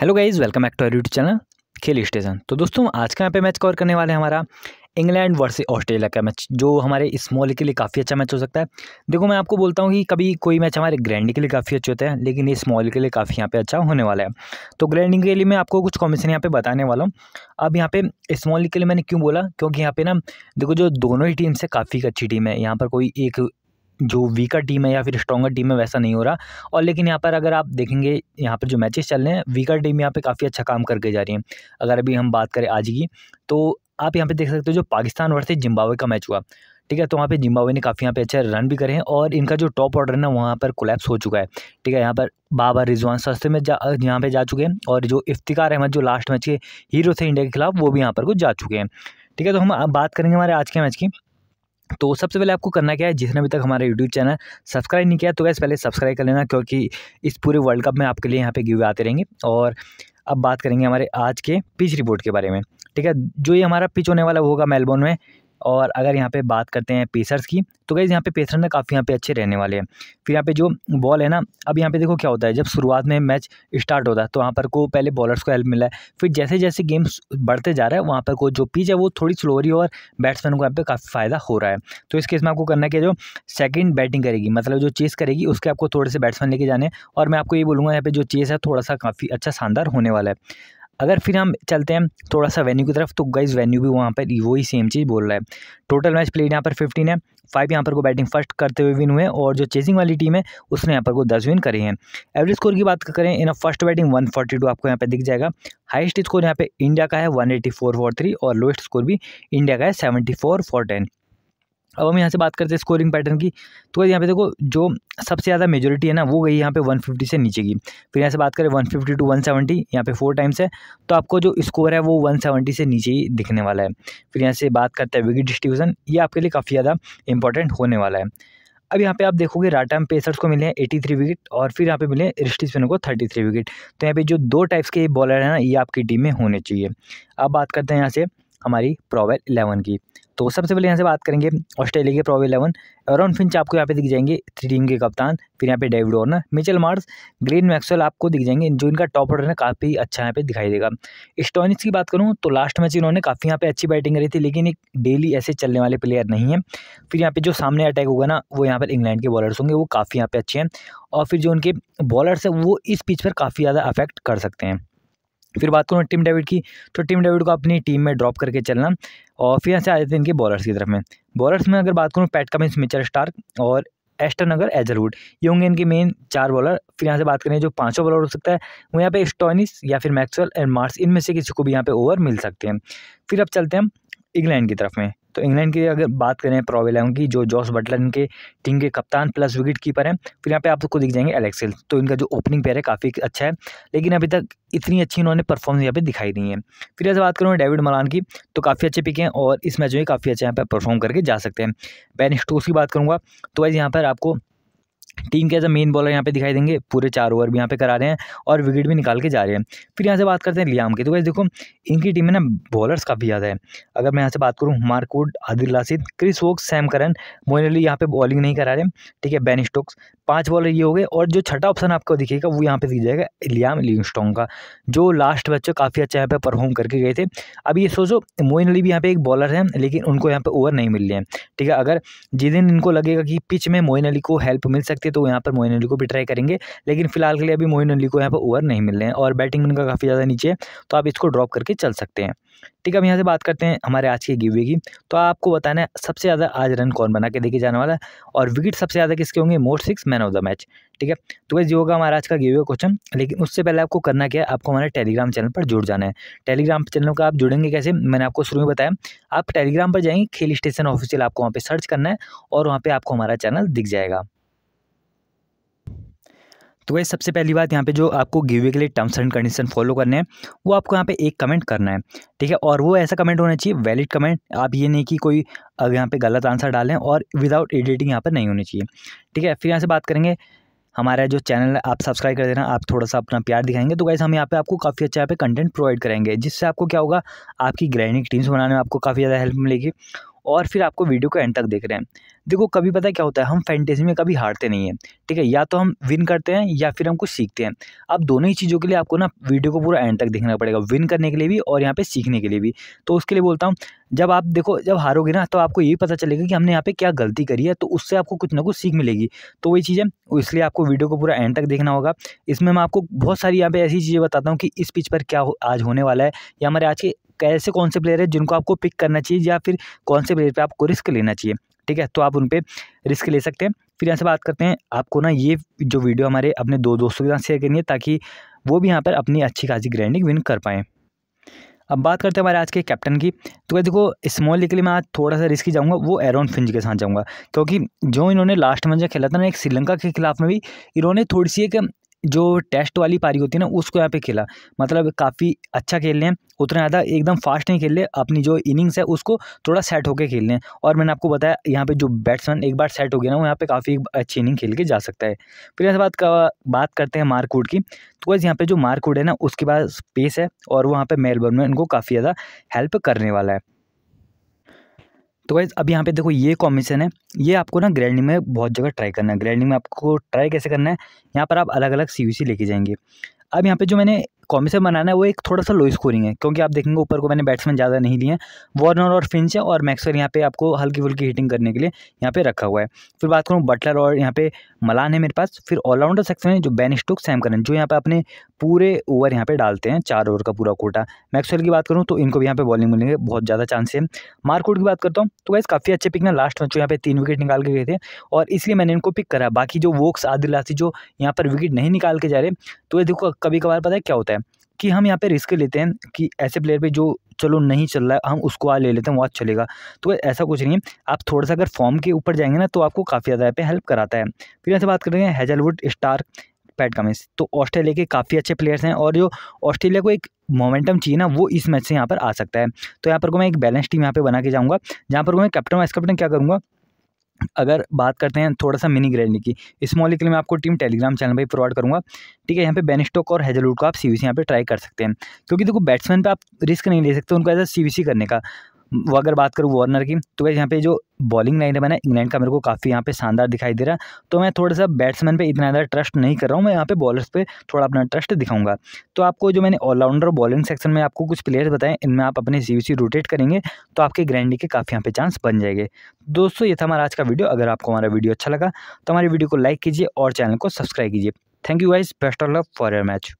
hello guys welcome back to our YouTube channel Khel station तो दोस्तों आज का यहाँ पे मैच कवर करने वाले हैं हमारा इंग्लैंड वर्सेस ऑस्ट्रेलिया का मैच जो हमारे स्मॉल के लिए काफ़ी अच्छा मैच हो सकता है देखो मैं आपको बोलता हूँ कि कभी कोई मैच हमारे ग्रैंड के लिए काफ़ी अच्छे होते हैं लेकिन ये स्मॉल के लिए काफ़ी यहाँ पे अच्छा होने वाला है तो ग्रैंडिंग के लिए मैं आपको कुछ कॉम्बिनेशन यहाँ पे बताने वाला हूँ अब यहाँ पे स्मॉल के लिए मैंने क्यों बोला क्योंकि यहाँ पे ना देखो जो दोनों ही टीम्स है काफ़ी अच्छी टीम है यहाँ पर कोई एक जो वीकर टीम है या फिर स्ट्रॉगर टीम है वैसा नहीं हो रहा और लेकिन यहाँ पर अगर आप देखेंगे यहाँ पर जो मैचेस चल रहे हैं वीकर टीम यहाँ पे काफ़ी अच्छा काम करके जा रही है अगर अभी हम बात करें आज की तो आप यहाँ पे देख सकते हो जो पाकिस्तान वर्सेज जिम्बावे का मैच हुआ ठीक है तो वहाँ पर जिम्बावे ने काफ़ी यहाँ पे अच्छे रन भी करे हैं और इनका जो टॉप ऑर्डर है ना वहाँ पर कोलेप्स हो चुका है ठीक है यहाँ पर बाबा रिजवान सस्ते में जा यहाँ पर जा चुके हैं और जो इफ्तिकार अहमद जो लास्ट मैच के हीरो थे इंडिया के खिलाफ वो भी यहाँ पर कुछ जा चुके हैं ठीक है तो हम बात करेंगे हमारे आज के मैच की तो सबसे पहले आपको करना क्या है जिसने अभी तक हमारा यूट्यूब चैनल सब्सक्राइब नहीं किया तो वैसे पहले सब्सक्राइब कर लेना क्योंकि इस पूरे वर्ल्ड कप में आपके लिए यहाँ पे गिवे आते रहेंगे और अब बात करेंगे हमारे आज के पिच रिपोर्ट के बारे में ठीक है जो ये हमारा पिच होने वाला होगा मेलबोर्न में और अगर यहाँ पे बात करते हैं पेसर्स की तो गई यहाँ पे पेसर ना काफ़ी यहाँ पे अच्छे रहने वाले हैं फिर यहाँ पे जो बॉल है ना अब यहाँ पे देखो क्या होता है जब शुरुआत में मैच स्टार्ट होता है तो वहाँ पर को पहले बॉलर्स को हेल्प मिला है फिर जैसे जैसे गेम्स बढ़ते जा रहा है वहाँ पर को जो पिच है वो थोड़ी स्लो रही और बैट्समैन को यहाँ पर काफ़ी फ़ायदा हो रहा है तो इस केस में आपको करना क्या जो सेकेंड बैटिंग करेगी मतलब जो चेस करेगी उसके आपको थोड़े से बैट्समैन लेके जाने और मैं आपको ये बोलूँगा यहाँ पर जो चेस है थोड़ा सा काफ़ी अच्छा शानदार होने वाला है अगर फिर हम चलते हैं थोड़ा सा वेन्यू की तरफ तो गाइज वेन्यू भी वहाँ पर वही सेम चीज़ बोल रहा है टोटल मैच प्लेड यहाँ पर फिफ्टीन है फाइव यहाँ पर को बैटिंग फर्स्ट करते हुए विन हुए और जो चेजिंग वाली टीम है उसने यहाँ पर को दस विन करे हैं एवरेज स्कोर की बात करें in first batting one forty two आपको यहाँ पे दिख जाएगा हाइस्ट स्कोर यहाँ पे इंडिया का है one eighty four four three और लोएस्ट स्कोर भी इंडिया का है सेवेंटी फोर फोर टेन अब हम यहाँ से बात करते हैं स्कोरिंग पैटर्न की तो यहाँ पे देखो जो सबसे ज़्यादा मेजोरिटी है ना वो गई यहाँ पे 150 से नीचे की फिर यहाँ से बात करें 150 टू 170 यहाँ पे फोर टाइम्स है तो आपको जो स्कोर है वो 170 से नीचे ही दिखने वाला है फिर यहाँ से बात करते हैं विकेट डिस्ट्रीब्यूशन ये आपके लिए काफ़ी ज़्यादा इंपॉर्टेंट होने वाला है अब यहाँ पे आप देखोगे राटाम पेसर्स को मिले हैं एटी थ्री विकेट और फिर यहाँ पे मिले रिस्टी स्पिनर को थर्टी थ्री विकेट तो यहाँ पे जो दो टाइप्स के बॉलर हैं ना ये आपकी टीम में होने चाहिए अब बात करते हैं यहाँ से हमारी प्रोवेल इलेवन की तो सबसे पहले यहाँ से बात करेंगे ऑस्ट्रेलिया के प्रॉव इलेवन एरोन फिंच आपको यहाँ पे दिख जाएंगे थ्री टीम के कप्तान फिर यहाँ पे David Warner Mitchell Marsh Green Maxwell आपको दिख जाएंगे जो इनका टॉप ऑर्डर है काफ़ी अच्छा यहाँ पे दिखाई देगा स्टोनिक्स की बात करूँ तो लास्ट मैच इन्होंने काफ़ी यहाँ पे अच्छी बैटिंग करी थी लेकिन एक डेली ऐसे चलने वाले प्लेयर नहीं है फिर यहाँ पे जो सामने अटैक होगा ना वो यहाँ पर इंग्लैंड के बॉलर्स होंगे वो काफ़ी यहाँ पे अच्छे हैं और फिर जो उनके बॉलर्स हैं वो इस पिच पर काफ़ी ज़्यादा अफेक्ट कर सकते हैं तो फिर बात करूँ टीम डेविड की तो टीम डेविड को अपनी टीम में ड्रॉप करके चलना और फिर यहाँ से आ जाते हैं इनके बॉलर्स की तरफ में बॉलर्स में अगर बात करूँ पैट कमिंस मिचर स्टार्क और एस्टन अगर एजरवुड ये होंगे इनके मेन चार बॉलर फिर यहाँ से बात करें जो पांचों बॉलर हो सकता है वो यहाँ पे स्टोनिस या फिर मैक्सवेल एंड मार्स इनमें से किसी को भी यहाँ पे ओवर मिल सकते हैं फिर अब चलते हैं इंग्लैंड की तरफ में तो इंग्लैंड की अगर बात करें प्रोवेलाम की जो जॉस बटलर इनके टीम के कप्तान प्लस विकेट कीपर हैं फिर यहाँ पे आपको दिख जाएंगे एलेक्सिल तो इनका जो ओपनिंग पेयर है काफ़ी अच्छा है लेकिन अभी तक इतनी अच्छी इन्होंने परफॉर्मेंस यहाँ पे दिखाई दी है फिर ऐसे बात करूँ डेविड मलान की तो काफ़ी अच्छे पिक हैं और इस मैच में काफ़ी अच्छा यहाँ पर परफॉर्म करके जा सकते हैं बैन स्टोस की बात करूँगा तो वैसे यहाँ पर आपको टीम के एज अ मेन बॉलर यहाँ पे दिखाई देंगे पूरे चार ओवर भी यहाँ पे करा रहे हैं और विकेट भी निकाल के जा रहे हैं फिर यहाँ से बात करते हैं लियाम की तो वैसे देखो इनकी टीम में ना बॉलर्स काफ़ी ज़्यादा है अगर मैं यहाँ से बात करूँ Mark Wood Adil Rashid Chris Woakes Sam Curran Moeen Ali यहाँ पे बॉलिंग नहीं करा रहे ठीक है बैन स्टोक्स पांच बॉलर ये हो गए और जो छठा ऑप्शन आपको दिखेगा वो यहाँ पे दिख जाएगा इलियाम लिंगस्टोंग का जो लास्ट बच्चों काफ़ी अच्छा यहाँ पे परफॉर्म करके गए थे अब ये सोचो मोइन अली भी यहाँ पे एक बॉलर है लेकिन उनको यहाँ पे ओवर नहीं मिल रहे हैं ठीक है अगर जिस दिन इनको लगेगा कि पिच में मोइन अली को हेल्प मिल सकती है तो यहाँ पर मोइन अली को भी ट्राई करेंगे लेकिन फिलहाल के लिए अभी मोइन अली को यहाँ पर ओवर नहीं मिल रहे हैं और बैटिंग उनका काफ़ी ज़्यादा नीचे है तो आप इसको ड्रॉप करके चल सकते हैं ठीक है अब यहाँ से बात करते हैं हमारे आज के गिवे की तो आपको बताना है सबसे ज़्यादा आज रन कौन बना के देखे जाने वाला है और विकेट सबसे ज़्यादा किसके होंगे more six man of the match ठीक है तो वैसे ये होगा हमारा आज का गिवे क्वेश्चन लेकिन उससे पहले आपको करना क्या है आपको हमारे टेलीग्राम चैनल पर जुड़ जाना है टेलीग्राम चैनल का आप जुड़ेंगे कैसे मैंने आपको शुरू में बताया आप टेलीग्राम पर जाएंगे खेल स्टेशन ऑफिशियल आपको वहाँ पर सर्च करना है और वहाँ पर आपको हमारा चैनल दिख जाएगा तो वही सबसे पहली बात यहाँ पे जो आपको गिवे के लिए टर्म्स एंड कंडीशन फॉलो करने हैं वो आपको यहाँ पे एक कमेंट करना है ठीक है और वो ऐसा कमेंट होना चाहिए वैलिड कमेंट आप ये नहीं कि कोई अगर यहाँ पे गलत आंसर डालें और विदाउट एडिटिंग यहाँ पर नहीं होनी चाहिए ठीक है फिर यहाँ से बात करेंगे हमारा जो चैनल है आप सब्सक्राइब कर देना आप थोड़ा सा अपना प्यार दिखाएंगे तो गैस हम यहाँ पे आपको काफ़ी अच्छा यहाँ पे कंटेंट प्रोवाइड करेंगे जिससे आपको क्या होगा आपकी ग्रैंडिंग टीम्स बनाने में आपको काफ़ी ज़्यादा हेल्प मिलेगी और फिर आपको वीडियो को एंड तक देख रहे हैं देखो कभी पता क्या होता है हम फैंटेसी में कभी हारते नहीं हैं ठीक है या तो हम विन करते हैं या फिर हम कुछ सीखते हैं अब दोनों ही चीज़ों के लिए आपको ना वीडियो को पूरा एंड तक देखना पड़ेगा विन करने के लिए भी और यहाँ पे सीखने के लिए भी तो उसके लिए बोलता हूँ जब आप देखो जब हारोगे ना तो आपको ये पता चलेगा कि हमने यहाँ पर क्या गलती करी है तो उससे आपको कुछ ना कुछ सीख मिलेगी तो वही चीज़ें इसलिए आपको वीडियो को पूरा एंड तक देखना होगा इसमें मैं आपको बहुत सारी यहाँ पर ऐसी चीज़ें बताता हूँ कि इस पिच पर क्या हो, आज होने वाला है या हमारे आज के कैसे कौन से प्लेयर है जिनको आपको पिक करना चाहिए या फिर कौन से प्लेयर पर आपको रिस्क लेना चाहिए ठीक है तो आप उन पर रिस्क ले सकते हैं फिर यहाँ से बात करते हैं आपको ना ये जो वीडियो हमारे अपने दो दोस्तों के साथ शेयर करनी है ताकि वो भी यहाँ पर अपनी अच्छी खासी ग्रैंडिंग विन कर पाएँ अब बात करते हैं हमारे आज के कैप्टन की तो क्या देखो स्मॉल लीग के लिए मैं आज थोड़ा सा रिस्की जाऊंगा वो एरोन फिंच के साथ जाऊंगा क्योंकि जो इन्होंने लास्ट मंच खेला था ना एक श्रीलंका के खिलाफ में भी इन्होंने थोड़ी सी एक जो टेस्ट वाली पारी होती है ना उसको यहाँ पे खेला मतलब काफ़ी अच्छा खेल रहे हैं उतना ज़्यादा एकदम फास्ट नहीं खेल रहे अपनी जो इनिंग्स है उसको थोड़ा सेट होकर खेल रहे हैं और मैंने आपको बताया यहाँ पे जो बैट्समैन एक बार सेट हो गया ना वो यहाँ पे काफ़ी अच्छी इनिंग खेल के जा सकता है फिर इसके बात का बात करते हैं मार्कवुड की तो बस यहाँ पे जो मार्कवुड है ना उसके पास पेस है और वहाँ पर मेलबर्न में उनको काफ़ी ज़्यादा हेल्प करने वाला है तो गाइज अब यहाँ पे देखो ये कॉम्बिनेशन है ये आपको ना ग्रैंडिंग में बहुत जगह ट्राई करना है ग्रैंडिंग में आपको ट्राई कैसे करना है यहाँ पर आप अलग अलग सी लेके जाएंगे अब यहाँ पे जो मैंने कॉमी से बनाना है वो एक थोड़ा सा लो स्कोरिंग है क्योंकि आप देखेंगे ऊपर को मैंने बैट्समैन ज़्यादा नहीं लिए हैं वार्नर और फिंच है और मैक्सवेल यहाँ पे आपको हल्की फुल्की हिटिंग करने के लिए यहाँ पे रखा हुआ है फिर बात करूँ बटलर और यहाँ पे मलान है मेरे पास फिर ऑलराउंडर सेक्शन है जो बैन स्टोक सैम करन जो यहाँ पर अपने पूरे ओवर यहाँ पर डालते हैं चार ओवर का पूरा कोटा मैक्सवेल की बात करूँ तो इनको भी यहाँ पर बॉलिंग मिलेंगे बहुत ज़्यादा चांस है मार्कआउट की बात करता हूँ तो वैसे काफ़ी अच्छे पिक ना लास्ट मैच यहाँ पे तीन विकेट निकाल के गए थे और इसलिए मैंने इनको पिक करा बाकी जो वोक्स आदिलासी जो यहाँ पर विकेट नहीं निकाल के जा रहे तो ये देखो कभी कभार पता है क्या होता है कि हम यहाँ पे रिस्क लेते हैं कि ऐसे प्लेयर पे जो चलो नहीं चल रहा है हम उसको आज ले लेते हैं वो आज चलेगा तो ऐसा कुछ नहीं है आप थोड़ा सा अगर फॉर्म के ऊपर जाएंगे ना तो आपको काफ़ी ज़्यादा यहाँ पे हेल्प कराता है फिर यहाँ से बात करेंगे हेजलवुड स्टार पैट कमिंस तो ऑस्ट्रेलिया के काफ़ी अच्छे प्लेयर्स हैं और जो ऑस्ट्रेलिया को एक मोमेंटम चाहिए ना वो इस मैच से यहाँ पर आ सकता है तो यहाँ पर को मैं एक बैलेंस टीम यहाँ पर बना के जाऊँगा जहाँ पर को मैं कैप्टन वाइस कैप्टन क्या करूँगा अगर बात करते हैं थोड़ा सा मिनी ग्रैंडी की इस मॉलिक में आपको टीम टेलीग्राम चैनल पर प्रोवाइड करूँगा ठीक है यहाँ पे बेनिस्टोक और हेजलवुड को आप सी सी यहाँ पे ट्राई कर सकते हैं क्योंकि देखो बैट्समैन पे आप रिस्क नहीं ले सकते उनको एज वी सी करने का वो अगर बात करूँ वार्नर की तो वैसे यहाँ पे जो बॉलिंग लाइन है मैंने इंग्लैंड का मेरे को काफ़ी यहाँ पे शानदार दिखाई दे रहा है तो मैं थोड़ा सा बैट्समैन पे इतना ज़्यादा ट्रस्ट नहीं कर रहा हूँ मैं यहाँ पे बॉलर्स पे थोड़ा अपना ट्रस्ट दिखाऊंगा तो आपको जो मैंने ऑलराउंडर बॉलिंग सेक्शन में आपको कुछ प्लेयर्स बताएं इनमें आप अपने सी रोटेट करेंगे तो आपके ग्रैंडी के काफ़ी यहाँ पे चांस बन जाएंगे दोस्तों ये था हमारा आज का वीडियो अगर आपको हमारा वीडियो अच्छा लगा तो हमारी वीडियो को लाइक कीजिए और चैनल को सब्सक्राइब कीजिए thank you wise best of love for your match